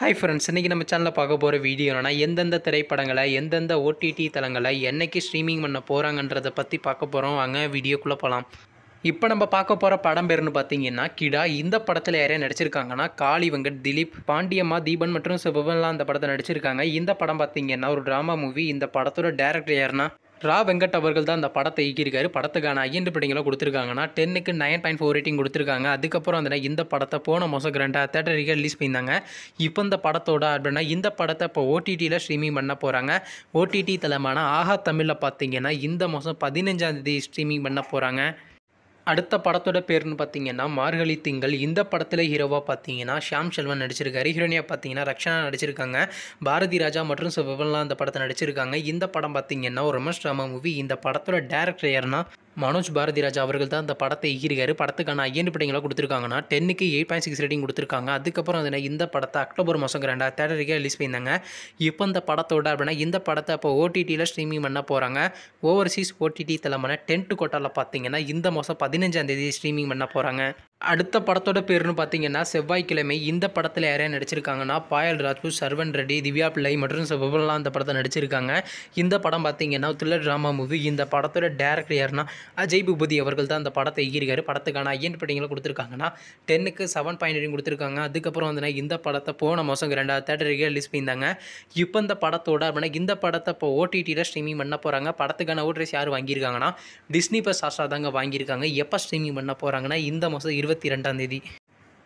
hi friends இன்றைக்கி நம்ம சேனலில் பார்க்க போகிற வீடியோ என்னென்னா எந்தெந்த திரைப்படங்களை எந்தெந்த ஓடிடி தளங்களை என்றைக்கு ஸ்ட்ரீமிங் பண்ண போகிறாங்கன்றதை பற்றி பார்க்க போகிறோம் வாங்க வீடியோக்குள்ளே போகலாம் இப்போ நம்ம பார்க்க போகிற படம் பேர்னு பார்த்தீங்கன்னா கிடா இந்த படத்தில் யாரையும் நடிச்சிருக்காங்கன்னா காளி வெங்கட் திலீப் பாண்டியம்மா தீபன் மற்றும் சிவபன்லாம் அந்த படத்தை நடிச்சிருக்காங்க இந்த படம் பார்த்தீங்கன்னா ஒரு ட்ராமா மூவி இந்த படத்தோட டேரக்டர் யாருன்னா ரா வெங்கட் அவர்கள் தான் அந்த படத்தை இயக்கியிருக்காரு படத்துக்கான ஐஎன்டி பட்டிங்கெல்லாம் கொடுத்துருக்காங்கன்னா டென்னுக்கு நைன் பாயிண்ட் ஃபோர் ரேட்டிங் கொடுத்துருக்காங்க அதுக்கப்புறம் அந்த இந்த படத்தை போன மாதம் கிராண்டாக தேட்டருக்கு ரிலீஸ் பண்ணியிருந்தாங்க இப்போ இந்த படத்தோட அப்படின்னா இந்த படத்தை இப்போ ஓடிடியில் ஸ்ட்ரீமிங் பண்ண போகிறாங்க ஓடிடி தலைமான ஆஹா தமிழில் பார்த்தீங்கன்னா இந்த மாதம் பதினஞ்சாந்தேதி ஸ்ட்ரீமிங் பண்ண போகிறாங்க அடுத்த படத்தோட பேர்னு பார்த்தீங்கன்னா மார்கழி திங்கள் இந்த படத்தில் ஹீரோவாக பார்த்தீங்கன்னா ஷியாம் செல்வன் நடிச்சிருக்காரு ஹீரோனியாக பார்த்தீங்கன்னா ரக்ஷனா நடிச்சிருக்காங்க பாரதி ராஜா மற்றும் சிவபெல்லாம் அந்த படத்தை நடிச்சிருக்காங்க இந்த படம் பார்த்தீங்கன்னா ஒரு ரமேஷ் ராமா மூவி இந்த படத்தோட டேரக்டர் யார்னா மனோஜ் பாரதி ராஜா அவர்கள் தான் இந்த படத்தை ஈகிருக்காரு படத்துக்கான ஐயன் பிடிங்களா கொடுத்துருக்காங்கன்னா டென்னுக்கு எயிட் பாயிண்ட் சிக்ஸ் ரேட்டிங் கொடுத்துருக்காங்க அதுக்கப்புறம் அதில் இந்த படத்தை அக்டோபர் மாதம் ரெண்டாயிரத்தி தேட்டருக்கே ரிலீஸ் பண்ணியிருந்தாங்க இப்போ இந்த படத்தோட அப்படின்னா இந்த படத்தை இப்போ ஓடிடியில் ஸ்ட்ரீமிங் பண்ண போகிறாங்க ஓவர்சீஸ் ஓடிடி தலைமையான டென்ட் கோட்டாவில் பார்த்தீங்கன்னா இந்த மாதம் பதினேழு பதினஞ்சாந்தேதி ஸ்ட்ரீமிங் பண்ண போகிறாங்க அடுத்த படத்தோட பேர்னு பார்த்தீங்கன்னா செவ்வாய்க்கிழமை இந்த படத்தில் யாரையா நடிச்சிருக்காங்கன்னா பாயல் ராஜ்பூத் சர்வன் ரெட்டி திவ்யா பிள்ளை மற்றும் சிவபெல்லாம் அந்த படத்தை நடிச்சிருக்காங்க இந்த படம் பார்த்தீங்கன்னா த்ரில்லர் ட்ராமா மூவி இந்த படத்தோட டேரக்டர் யாருன்னா அஜய் பூபதி அவர்கள் தான் அந்த படத்தை ஈர்க்காரு படத்துக்கான ஐயன் பட்டிங்களை கொடுத்துருக்காங்கன்னா டென்னுக்கு செவன் பாயிண்ட் கொடுத்துருக்காங்க அதுக்கப்புறம் வந்து இந்த படத்தை போன மாதம் ரெண்டாவது தேட்டருக்கு ரிலீஸ் பண்ணியிருந்தாங்க இப்போ இந்த படத்தோட அப்படின்னா இந்த படத்தை இப்போ ஓடிடியில் ஸ்ட்ரீமிங் பண்ண போகிறாங்க படத்துக்கான ஓட்ரஸ் யார் வாங்கியிருக்காங்கன்னா டிஸ்னி பஸ் சாஸ்டா தாங்க வாங்கியிருக்காங்க எப்போ ஸ்ட்ரீமிங் பண்ண போகிறாங்கன்னா இந்த மாதம் இருபத்தி தேதி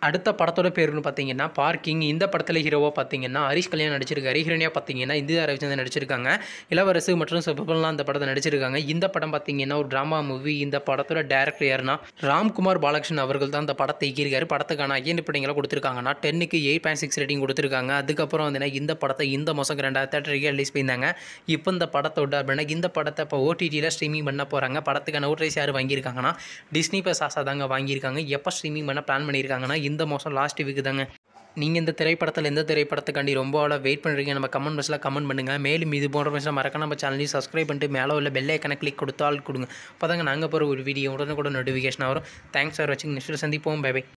அடுத்த படத்தோட பேருன்னு பார்த்தீங்கன்னா பார்க்கிங் இந்த படத்தில் ஹீரோவாக பார்த்தீங்கன்னா ஹரிஷ் கல்யாண் நடிச்சிருக்காரு ஹீரோனியாக பார்த்தீங்கன்னா இந்தியா ரவிச்சந்திரன் நடிச்சிருக்காங்க இளவரசு மற்றும் சுபபல்லாம் அந்த படத்தை நடிச்சிருக்காங்க இந்த படம் பார்த்தீங்கன்னா ஒரு ட்ராமா மூவி இந்த படத்தோட டேரக்டர் யாருன்னா ராம்குமார் பாலகிருஷ்ணன் அவர்கள் தான் அந்த படத்தை இயக்கியிருக்காரு படத்துக்கான ஐயன் பிள்ளைங்களை கொடுத்துருக்காங்கன்னா டென்னுக்கு எயிட் பாயிண்ட் சிக்ஸ் ரேட்டிங் கொடுத்துருக்காங்க அதுக்கப்புறம் வந்து இந்த படத்தை இந்த மாதம் ரெண்டாயிரத்தி தேட்டருக்கு ரிலீஸ் பண்ணியிருந்தாங்க இப்போ இந்த படத்தோட அப்படின்னா இந்த படத்தை இப்போ ஓடிடியில் ஸ்ட்ரீமிங் பண்ண போகிறாங்க படத்துக்கான ஓட்ரைஸ் யார் வாங்கியிருக்காங்கன்னா டிஸ்னி ப்ளஸ் ஆசா தாங்க வாங்கியிருக்காங்க எப்போ ஸ்ட்ரீமிங் பண்ண பிளான் பண்ணியிருக்காங்கன்னா இந்த மாதம் லாஸ்ட் வீக்கு தாங்க நீங்கள் இந்த திரைப்படத்தில் எந்த திரைப்படத்துக்காண்டி ரொம்ப அவ்வளோ வெயிட் பண்ணுறீங்க நம்ம கமெண்ட் பாக்ஸில் கமெண்ட் பண்ணுங்கள் மேலும் இது போன்ற விஷயம் மறக்காம நம்ம சேனலையும் சப்ஸ்கிரைப் பண்ணிட்டு மேலே உள்ள பெல் ஐக்கனை கிளிக் கொடுத்தால் கொடுங்க அப்போ தாங்க நாங்கள் போகிற ஒரு வீடியோ உடனே கூட நோட்டிஃபிகேஷன் வரும் தேங்க்ஸ் ஃபார் வாட்சிங் நெக்ஸ்ட்டில் சந்திப்போம் பை பை